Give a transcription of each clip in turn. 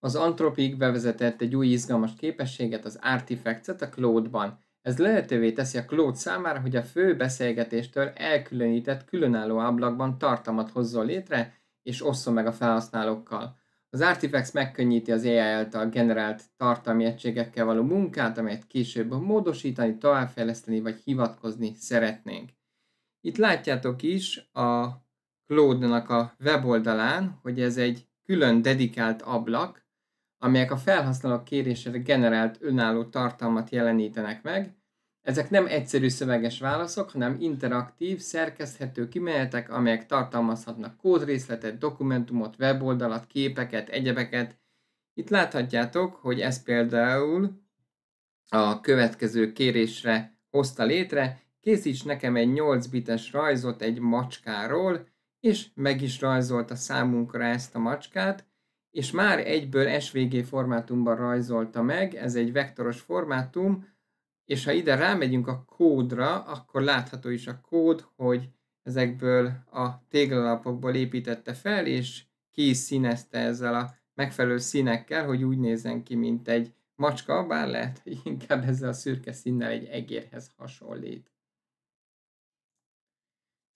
az Anthropic bevezetett egy új izgalmas képességet, az Artifacts-et a Cloud-ban. Ez lehetővé teszi a Cloud számára, hogy a fő beszélgetéstől elkülönített különálló ablakban tartalmat hozzon létre, és osszon meg a felhasználókkal. Az Artifacts megkönnyíti az AI által generált tartalmi egységekkel való munkát, amelyet később módosítani, továbbfejleszteni vagy hivatkozni szeretnénk. Itt látjátok is a Cloud-nak a weboldalán, hogy ez egy külön dedikált ablak, amelyek a felhasználók kérésére generált önálló tartalmat jelenítenek meg. Ezek nem egyszerű szöveges válaszok, hanem interaktív, szerkeszthető kimenetek, amelyek tartalmazhatnak kódrészletet, dokumentumot, weboldalat, képeket, egyebeket. Itt láthatjátok, hogy ez például a következő kérésre hozta létre, készíts nekem egy 8 bites rajzot egy macskáról, és meg is rajzolta számunkra ezt a macskát, és már egyből SVG formátumban rajzolta meg, ez egy vektoros formátum, és ha ide rámegyünk a kódra, akkor látható is a kód, hogy ezekből a téglalapokból építette fel, és ki is színezte ezzel a megfelelő színekkel, hogy úgy nézzen ki, mint egy macska, bár lehet, hogy inkább ezzel a szürke színnel egy egérhez hasonlít.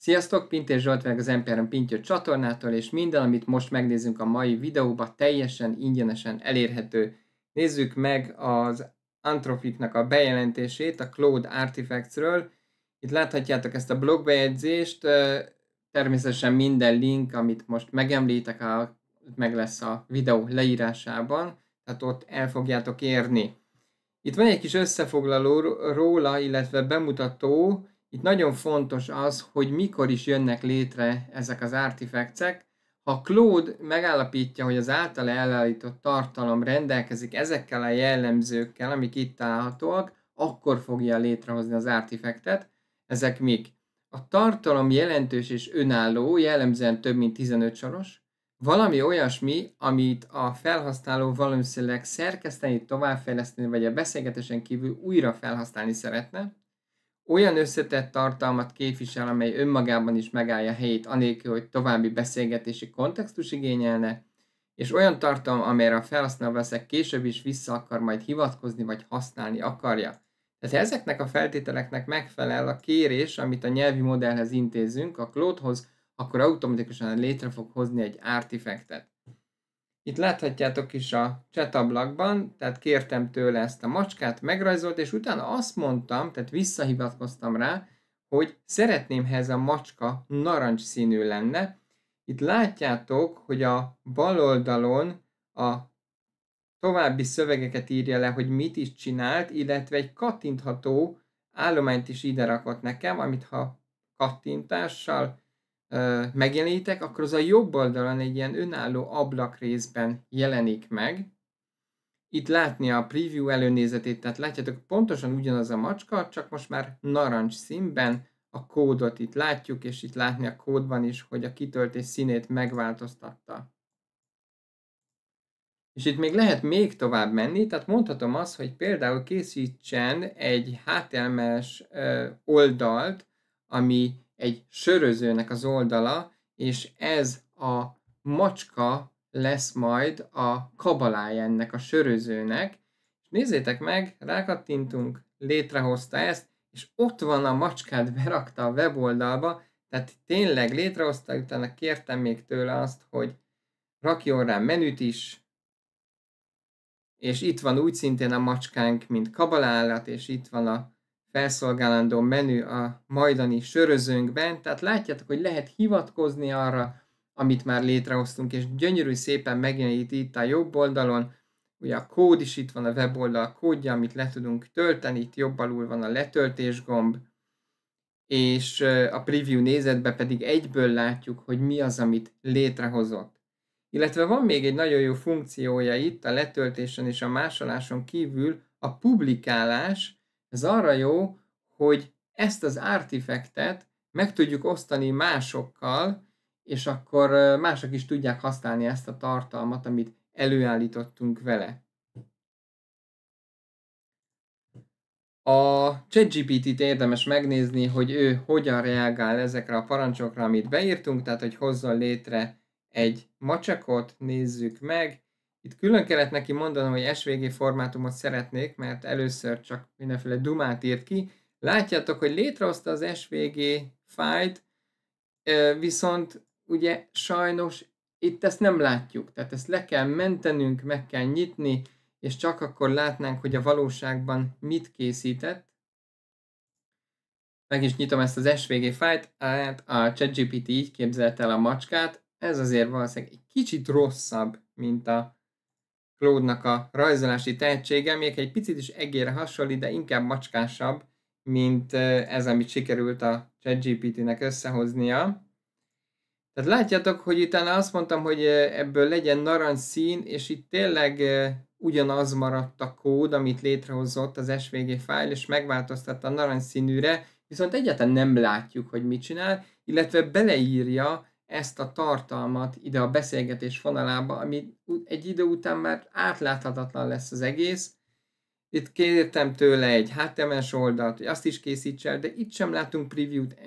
Sziasztok, Pintér Zsolt meg az MPRM Pintyő csatornától, és minden, amit most megnézünk a mai videóban, teljesen ingyenesen elérhető. Nézzük meg az Antrofiknak a bejelentését a Cloud Artifactsről. Itt láthatjátok ezt a blogbejegyzést, természetesen minden link, amit most megemlítek, meg lesz a videó leírásában, tehát ott el fogjátok érni. Itt van egy kis összefoglaló róla, illetve bemutató, itt nagyon fontos az, hogy mikor is jönnek létre ezek az artifactek. Ha Claude megállapítja, hogy az általa elállított tartalom rendelkezik ezekkel a jellemzőkkel, amik itt találhatóak, akkor fogja létrehozni az artifactet. Ezek mik? A tartalom jelentős és önálló, jellemzően több mint 15 soros, valami olyasmi, amit a felhasználó valószínűleg szerkeszteni, továbbfejleszteni, vagy a beszélgetésen kívül újra felhasználni szeretne, olyan összetett tartalmat képvisel, amely önmagában is megállja helyét, anélkül, hogy további beszélgetési kontextus igényelne, és olyan tartalom, amelyre a felhasználó veszek később is vissza akar majd hivatkozni vagy használni akarja. Tehát ezeknek a feltételeknek megfelel a kérés, amit a nyelvi modellhez intézünk, a Claude-hoz, akkor automatikusan létre fog hozni egy artifektet. Itt láthatjátok is a chat ablakban, tehát kértem tőle ezt a macskát, megrajzolt, és utána azt mondtam, tehát visszahivatkoztam rá, hogy szeretném, ha ez a macska narancsszínű lenne. Itt látjátok, hogy a bal oldalon a további szövegeket írja le, hogy mit is csinált, illetve egy kattintható állományt is ide rakott nekem, amit ha kattintással megjelenítek, akkor az a jobb oldalon egy ilyen önálló ablak részben jelenik meg. Itt látni a preview előnézetét, tehát látjátok, pontosan ugyanaz a macska, csak most már narancs színben a kódot itt látjuk, és itt látni a kódban is, hogy a kitöltés színét megváltoztatta. És itt még lehet még tovább menni, tehát mondhatom azt, hogy például készítsen egy HTML-es oldalt, ami egy sörözőnek az oldala, és ez a macska lesz majd a kabalája ennek a sörözőnek. És nézzétek meg, rákattintunk, létrehozta ezt, és ott van a macskát berakta a weboldalba, tehát tényleg létrehozta, utána kértem még tőle azt, hogy rakjon rá menüt is, és itt van úgy szintén a macskánk, mint kabalállat, és itt van a felszolgálandó menü a majdani sörözőnkben, tehát látjátok, hogy lehet hivatkozni arra, amit már létrehoztunk, és gyönyörű szépen megjelenít itt a jobb oldalon, ugye a kód is itt van, a weboldal kódja, amit le tudunk tölteni, itt jobb alul van a letöltés gomb, és a preview nézetben pedig egyből látjuk, hogy mi az, amit létrehozott. Illetve van még egy nagyon jó funkciója itt a letöltésen és a másoláson kívül, a publikálás, ez arra jó, hogy ezt az artifektet meg tudjuk osztani másokkal, és akkor mások is tudják használni ezt a tartalmat, amit előállítottunk vele. A ChatGPT-t érdemes megnézni, hogy ő hogyan reagál ezekre a parancsokra, amit beírtunk, tehát hogy hozzon létre egy macsakot, nézzük meg, itt külön kellett neki mondanom, hogy SVG formátumot szeretnék, mert először csak mindenféle dumát írt ki. Látjátok, hogy létrehozta az SVG fájt, viszont ugye sajnos itt ezt nem látjuk, tehát ezt le kell mentenünk, meg kell nyitni, és csak akkor látnánk, hogy a valóságban mit készített. Meg is nyitom ezt az SVG fájt, hát a ChatGPT így képzelt el a macskát, ez azért valószínűleg egy kicsit rosszabb, mint a Claude-nak a rajzolási tehetsége még egy picit is egére hasonlít, de inkább macskásabb, mint ez, amit sikerült a ChatGPT-nek összehoznia. Tehát látjátok, hogy utána azt mondtam, hogy ebből legyen narancs szín, és itt tényleg ugyanaz maradt a kód, amit létrehozott az SVG fájl, és megváltoztatta a színűre. viszont egyáltalán nem látjuk, hogy mit csinál, illetve beleírja ezt a tartalmat ide a beszélgetés vonalába, ami egy idő után már átláthatatlan lesz az egész. Itt kértem tőle egy HTML oldalt, hogy azt is készíts el, de itt sem látunk preview-t,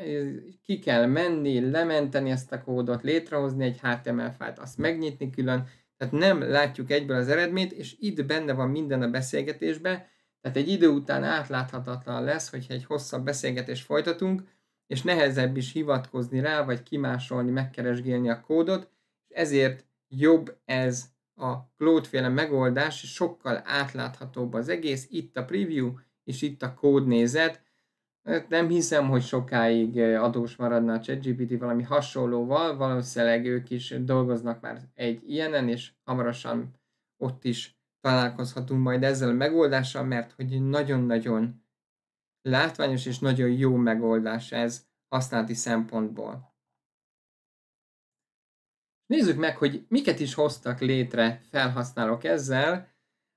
ki kell menni, lementeni ezt a kódot, létrehozni egy HTML fájlt, azt megnyitni külön, tehát nem látjuk egyből az eredményt, és itt benne van minden a beszélgetésben, tehát egy idő után átláthatatlan lesz, hogyha egy hosszabb beszélgetést folytatunk, és nehezebb is hivatkozni rá, vagy kimásolni, megkeresgélni a kódot, és ezért jobb ez a Cloudféle megoldás, és sokkal átláthatóbb az egész, itt a preview, és itt a kódnézet. Nem hiszem, hogy sokáig adós maradna a ChatGPT valami hasonlóval, valószínűleg ők is dolgoznak már egy ilyenen, és hamarosan ott is találkozhatunk majd ezzel a megoldással, mert hogy nagyon-nagyon látványos és nagyon jó megoldás ez használati szempontból. Nézzük meg, hogy miket is hoztak létre felhasználók ezzel.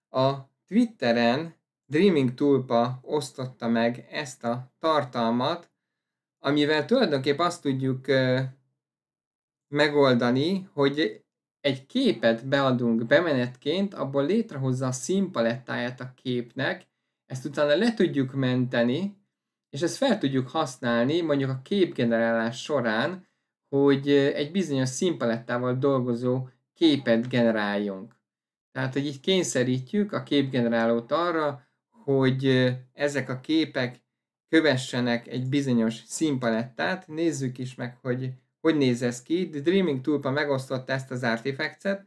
A Twitteren Dreaming Tulpa osztotta meg ezt a tartalmat, amivel tulajdonképp azt tudjuk megoldani, hogy egy képet beadunk bemenetként, abból létrehozza a színpalettáját a képnek, ezt utána le tudjuk menteni, és ezt fel tudjuk használni mondjuk a képgenerálás során, hogy egy bizonyos színpalettával dolgozó képet generáljunk. Tehát, hogy így kényszerítjük a képgenerálót arra, hogy ezek a képek kövessenek egy bizonyos színpalettát. Nézzük is meg, hogy hogy néz ez ki. The Dreaming Tulpa megosztotta ezt az artifactet,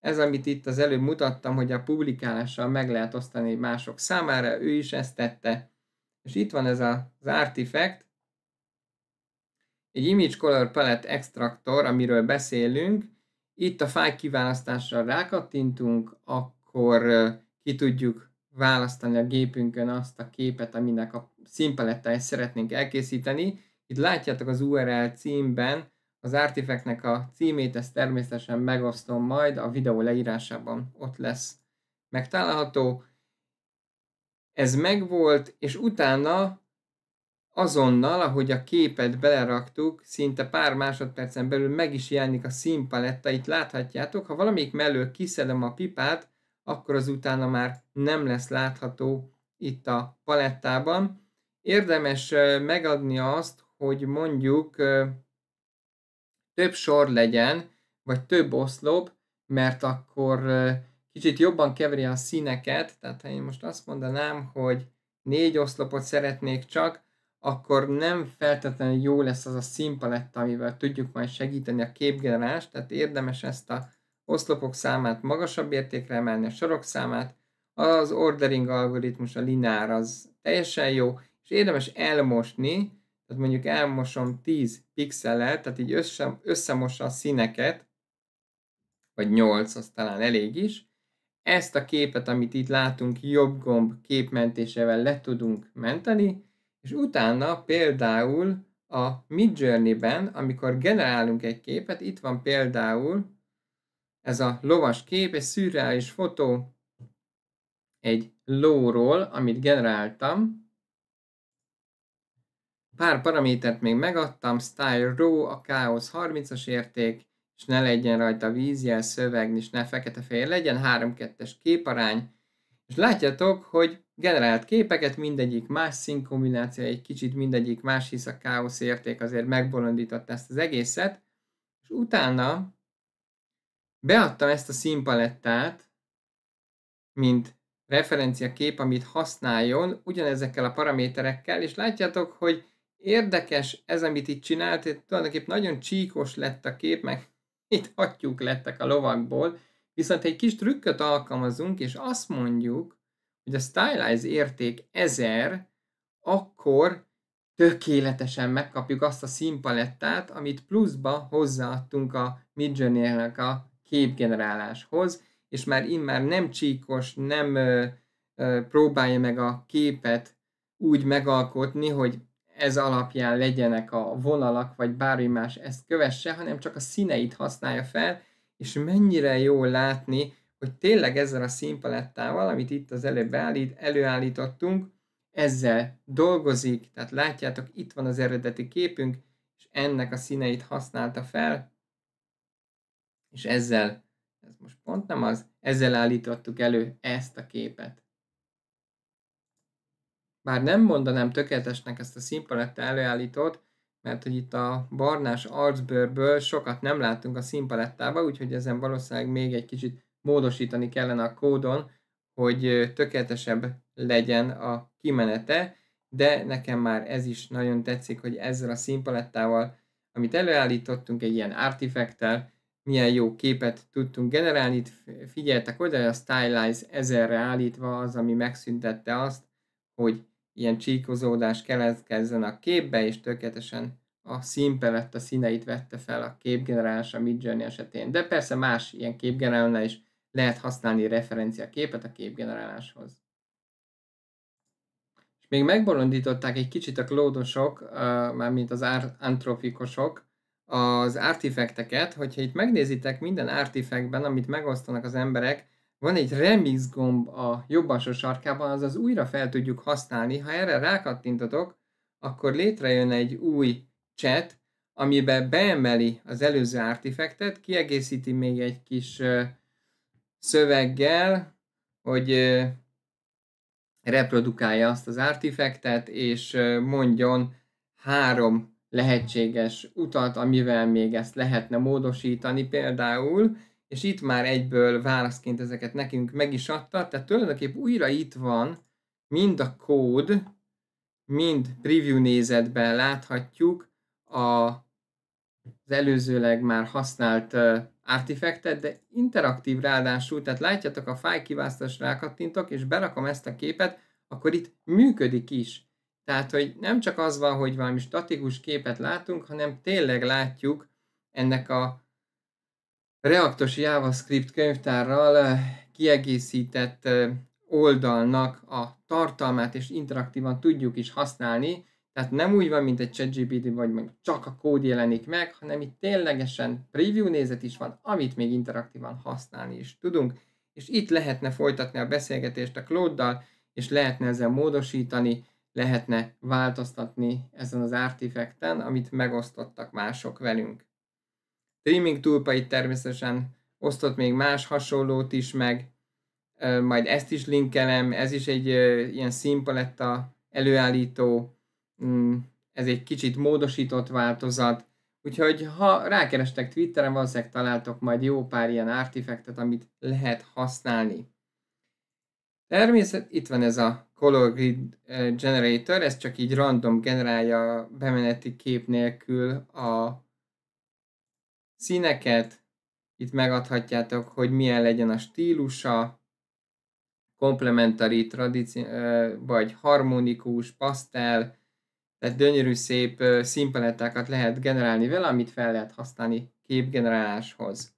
ez, amit itt az előbb mutattam, hogy a publikálással meg lehet osztani mások számára, ő is ezt tette. És itt van ez az artifact, egy Image Color Palette extractor, amiről beszélünk. Itt a fáj kiválasztásra rákattintunk, akkor ki tudjuk választani a gépünkön azt a képet, aminek a színpalettáját szeretnénk elkészíteni. Itt látjátok az URL címben az artifactnek a címét ezt természetesen megosztom majd, a videó leírásában ott lesz megtalálható. Ez megvolt, és utána azonnal, ahogy a képet beleraktuk, szinte pár másodpercen belül meg is jelenik a színpaletta, itt láthatjátok, ha valamik mellől kiszedem a pipát, akkor az utána már nem lesz látható itt a palettában. Érdemes megadni azt, hogy mondjuk több sor legyen, vagy több oszlop, mert akkor kicsit jobban keveri a színeket, tehát ha én most azt mondanám, hogy négy oszlopot szeretnék csak, akkor nem feltétlenül jó lesz az a színpaletta, amivel tudjuk majd segíteni a képgenerást, tehát érdemes ezt a oszlopok számát magasabb értékre emelni, a sorok számát, az ordering algoritmus, a linár az teljesen jó, és érdemes elmosni, tehát mondjuk elmosom 10 pixellel, tehát így össze, összemossa a színeket, vagy 8, az talán elég is. Ezt a képet, amit itt látunk, jobb gomb képmentésével le tudunk menteni, és utána például a Midjourney-ben, amikor generálunk egy képet, itt van például ez a lovas kép, egy szürreális fotó egy lóról, amit generáltam, Pár paramétert még megadtam, style row, a káosz 30-as érték, és ne legyen rajta vízjel, szöveg, és ne fekete fehér legyen, 3-2-es képarány, és látjátok, hogy generált képeket, mindegyik más színkombináció, egy kicsit mindegyik más, hisz a káosz érték azért megbolondította ezt az egészet, és utána beadtam ezt a színpalettát, mint referencia kép, amit használjon, ugyanezekkel a paraméterekkel, és látjátok, hogy Érdekes ez, amit itt csinált, tulajdonképp nagyon csíkos lett a kép, meg itt hattyúk lettek a lovakból, viszont egy kis trükköt alkalmazunk, és azt mondjuk, hogy a stylize érték 1000, akkor tökéletesen megkapjuk azt a színpalettát, amit pluszba hozzáadtunk a midjourney a képgeneráláshoz, és már immár nem csíkos, nem ö, ö, próbálja meg a képet úgy megalkotni, hogy ez alapján legyenek a vonalak, vagy bármi más ezt kövesse, hanem csak a színeit használja fel, és mennyire jó látni, hogy tényleg ezzel a színpalettával, amit itt az előbb állít, előállítottunk, ezzel dolgozik, tehát látjátok, itt van az eredeti képünk, és ennek a színeit használta fel, és ezzel, ez most pont nem az, ezzel állítottuk elő ezt a képet. Bár nem mondanám tökéletesnek ezt a színpaletta előállítót, mert hogy itt a barnás arcbőrből sokat nem látunk a színpalettába, úgyhogy ezen valószínűleg még egy kicsit módosítani kellene a kódon, hogy tökéletesebb legyen a kimenete, de nekem már ez is nagyon tetszik, hogy ezzel a színpalettával, amit előállítottunk, egy ilyen artifekttel, milyen jó képet tudtunk generálni. Figyeltek oda, hogy a Stylize 1000-re állítva az, ami megszüntette azt, hogy ilyen csíkozódás keletkezzen a képbe, és tökéletesen a a színeit vette fel a képgenerálás a Midjourney esetén. De persze más ilyen képgenerálónál is lehet használni referencia képet a képgeneráláshoz. És még megbolondították egy kicsit a klódosok, uh, mármint az antrofikusok, az artifekteket, hogyha itt megnézitek minden artifektben, amit megosztanak az emberek, van egy remix gomb a jobb alsó sarkában, azaz újra fel tudjuk használni. Ha erre rákattintatok, akkor létrejön egy új chat, amiben beemeli az előző artifektet, kiegészíti még egy kis szöveggel, hogy reprodukálja azt az artifektet, és mondjon három lehetséges utat, amivel még ezt lehetne módosítani. Például és itt már egyből válaszként ezeket nekünk meg is adta, tehát tulajdonképp újra itt van mind a kód, mind preview nézetben láthatjuk a, az előzőleg már használt artifektet, de interaktív ráadásul, tehát látjátok a fáj kiválasztásra rákattintok, és berakom ezt a képet, akkor itt működik is. Tehát, hogy nem csak az van, hogy valami statikus képet látunk, hanem tényleg látjuk ennek a Reaktos JavaScript könyvtárral eh, kiegészített eh, oldalnak a tartalmát és interaktívan tudjuk is használni, tehát nem úgy van, mint egy ChatGPT, vagy mondjuk csak a kód jelenik meg, hanem itt ténylegesen preview nézet is van, amit még interaktívan használni is tudunk, és itt lehetne folytatni a beszélgetést a cloud és lehetne ezzel módosítani, lehetne változtatni ezen az artifekten, amit megosztottak mások velünk streaming tulpait természetesen osztott még más hasonlót is meg, majd ezt is linkelem, ez is egy ilyen színpaletta előállító, mm, ez egy kicsit módosított változat, úgyhogy ha rákerestek Twitteren, valószínűleg találtok majd jó pár ilyen artifektet, amit lehet használni. Természet, itt van ez a Color Grid Generator, ez csak így random generálja bemeneti kép nélkül a színeket, itt megadhatjátok, hogy milyen legyen a stílusa, komplementari, vagy harmonikus, pasztel, tehát gyönyörű szép színpalettákat lehet generálni vele, amit fel lehet használni képgeneráláshoz.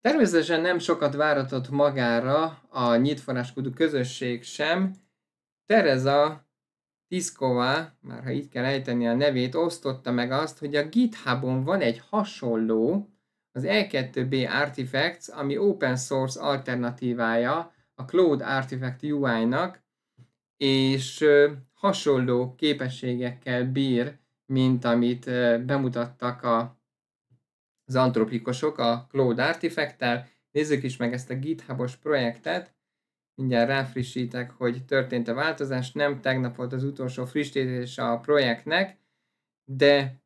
Természetesen nem sokat váratott magára a nyitforráskodú közösség sem. Tereza Piszkova, már ha itt kell ejteni a nevét, osztotta meg azt, hogy a GitHubon van egy hasonló, az E2B Artifacts, ami open source alternatívája a Cloud Artifact UI-nak, és hasonló képességekkel bír, mint amit bemutattak a, az antropikusok a Cloud Artifact-tel. Nézzük is meg ezt a GitHubos projektet mindjárt ráfrissítek, hogy történt a változás. Nem tegnap volt az utolsó frissítés a projektnek, de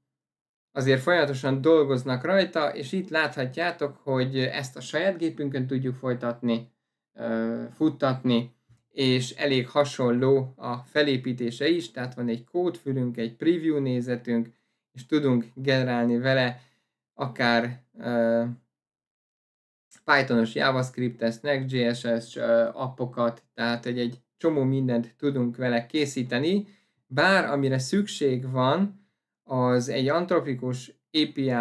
azért folyamatosan dolgoznak rajta, és itt láthatjátok, hogy ezt a saját gépünkön tudjuk folytatni, futtatni, és elég hasonló a felépítése is, tehát van egy kódfülünk, egy preview nézetünk, és tudunk generálni vele akár Pythonos JavaScript-es, Next.js-es appokat, tehát egy, egy csomó mindent tudunk vele készíteni, bár amire szükség van, az egy antropikus API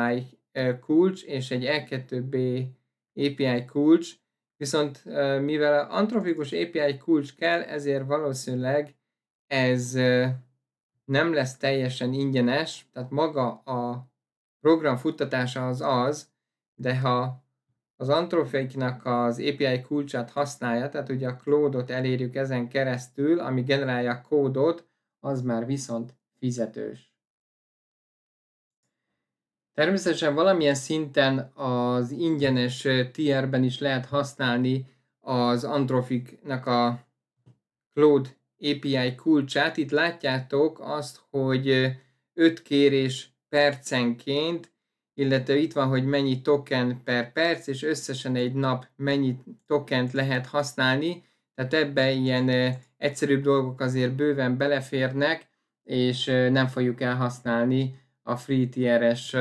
kulcs és egy E2B API kulcs, viszont mivel antropikus API kulcs kell, ezért valószínűleg ez nem lesz teljesen ingyenes, tehát maga a program futtatása az az, de ha az antrofiknak az API kulcsát használja, tehát ugye a klódot elérjük ezen keresztül, ami generálja a kódot, az már viszont fizetős. Természetesen valamilyen szinten az ingyenes tierben is lehet használni az Antrofiknak a Cloud API kulcsát. Itt látjátok azt, hogy 5 kérés percenként illetve itt van, hogy mennyi token per perc, és összesen egy nap mennyi tokent lehet használni, tehát ebbe ilyen egyszerűbb dolgok azért bőven beleférnek, és nem fogjuk elhasználni a free tier-es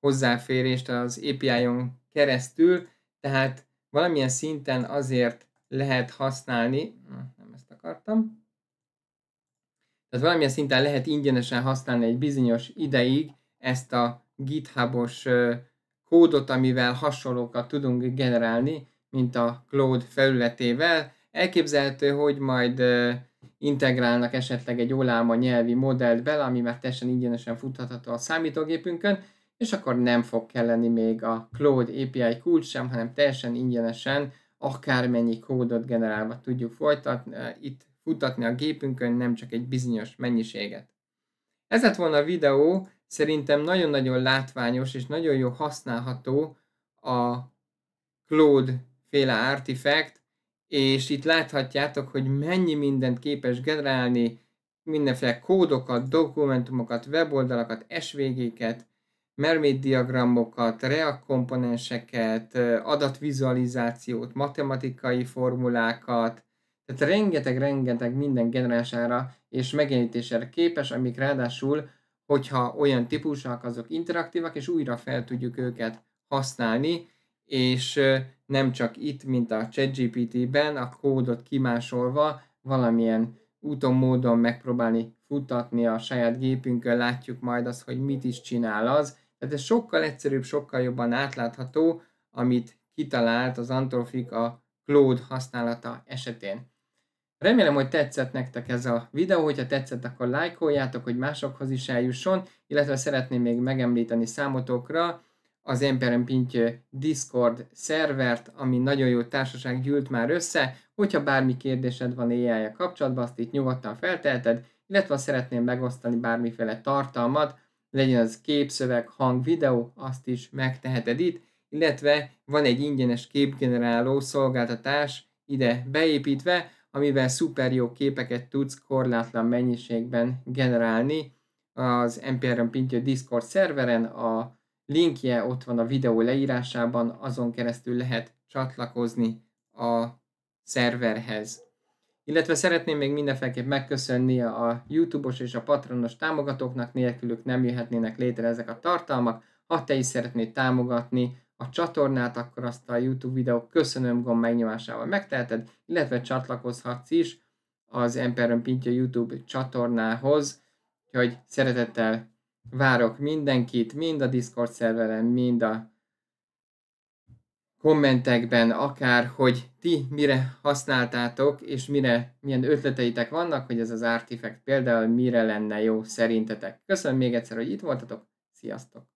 hozzáférést az API-on keresztül, tehát valamilyen szinten azért lehet használni, hm, nem ezt akartam, tehát valamilyen szinten lehet ingyenesen használni egy bizonyos ideig ezt a GitHubos kódot, amivel hasonlókat tudunk generálni, mint a Cloud felületével. Elképzelhető, hogy majd integrálnak esetleg egy oláma nyelvi modellt bele, ami már teljesen ingyenesen futhatható a számítógépünkön, és akkor nem fog kelleni még a Cloud API kulcs sem, hanem teljesen ingyenesen akármennyi kódot generálva tudjuk folytatni, itt futatni a gépünkön, nem csak egy bizonyos mennyiséget. Ez lett volna a videó, szerintem nagyon-nagyon látványos és nagyon jó használható a Claude féle artifact, és itt láthatjátok, hogy mennyi mindent képes generálni, mindenféle kódokat, dokumentumokat, weboldalakat, SVG-ket, mermaid diagramokat, React komponenseket, adatvizualizációt, matematikai formulákat, tehát rengeteg-rengeteg minden generálására és megjelenítésére képes, amik ráadásul, hogyha olyan típusak, azok interaktívak, és újra fel tudjuk őket használni, és nem csak itt, mint a ChatGPT-ben, a kódot kimásolva valamilyen úton, módon megpróbálni futtatni a saját gépünkön, látjuk majd azt, hogy mit is csinál az. Tehát ez sokkal egyszerűbb, sokkal jobban átlátható, amit kitalált az Antrofik a Cloud használata esetén. Remélem, hogy tetszett nektek ez a videó, hogyha tetszett, akkor lájkoljátok, hogy másokhoz is eljusson, illetve szeretném még megemlíteni számotokra az Emberen Pintje Discord szervert, ami nagyon jó társaság gyűlt már össze, hogyha bármi kérdésed van ai kapcsolatban, azt itt nyugodtan felteheted, illetve szeretném megosztani bármiféle tartalmat, legyen az képszöveg, hang, videó, azt is megteheted itt, illetve van egy ingyenes képgeneráló szolgáltatás ide beépítve, amivel jó képeket tudsz korlátlan mennyiségben generálni az MPRM Pintyő Discord szerveren, a linkje ott van a videó leírásában, azon keresztül lehet csatlakozni a szerverhez. Illetve szeretném még mindenféleképp megköszönni a YouTube-os és a patronos támogatóknak, nélkülük nem jöhetnének létre ezek a tartalmak. Ha te is szeretnéd támogatni a csatornát, akkor azt a YouTube videó köszönöm gomb megnyomásával megteheted, illetve csatlakozhatsz is az Emperor Pintja YouTube csatornához, hogy szeretettel várok mindenkit, mind a Discord szerveren, mind a kommentekben, akár, hogy ti mire használtátok, és mire, milyen ötleteitek vannak, hogy ez az artifact például mire lenne jó szerintetek. Köszönöm még egyszer, hogy itt voltatok, sziasztok!